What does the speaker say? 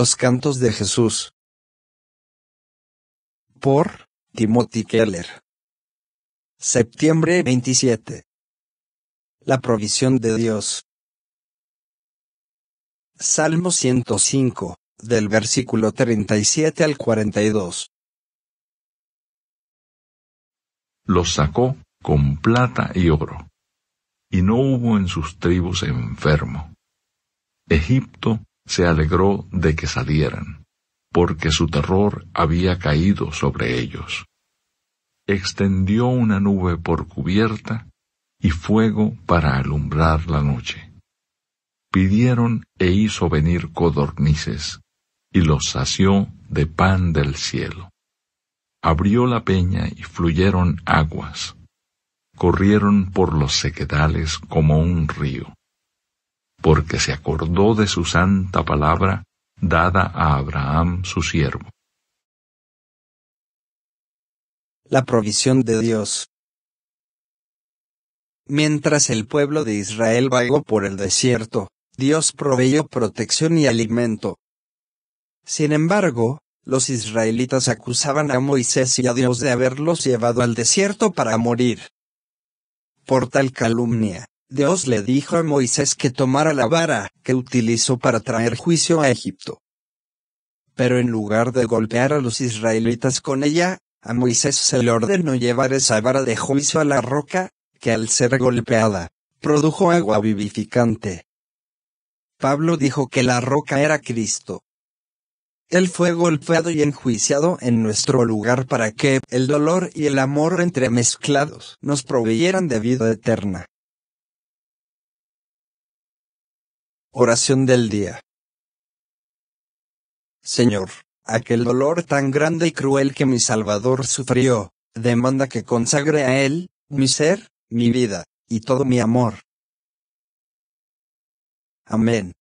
Los cantos de Jesús. Por Timothy Keller. Septiembre 27. La provisión de Dios. Salmo 105, del versículo 37 al 42. Los sacó con plata y oro, y no hubo en sus tribus enfermo. Egipto se alegró de que salieran, porque su terror había caído sobre ellos. Extendió una nube por cubierta y fuego para alumbrar la noche. Pidieron e hizo venir codornices, y los sació de pan del cielo. Abrió la peña y fluyeron aguas. Corrieron por los sequedales como un río porque se acordó de su santa palabra dada a Abraham su siervo. La provisión de Dios. Mientras el pueblo de Israel vagó por el desierto, Dios proveyó protección y alimento. Sin embargo, los israelitas acusaban a Moisés y a Dios de haberlos llevado al desierto para morir. Por tal calumnia, Dios le dijo a Moisés que tomara la vara, que utilizó para traer juicio a Egipto. Pero en lugar de golpear a los israelitas con ella, a Moisés se le ordenó llevar esa vara de juicio a la roca, que al ser golpeada, produjo agua vivificante. Pablo dijo que la roca era Cristo. Él fue golpeado y enjuiciado en nuestro lugar para que el dolor y el amor entremezclados nos proveyeran de vida eterna. Oración del día. Señor, aquel dolor tan grande y cruel que mi Salvador sufrió, demanda que consagre a Él, mi ser, mi vida, y todo mi amor. Amén.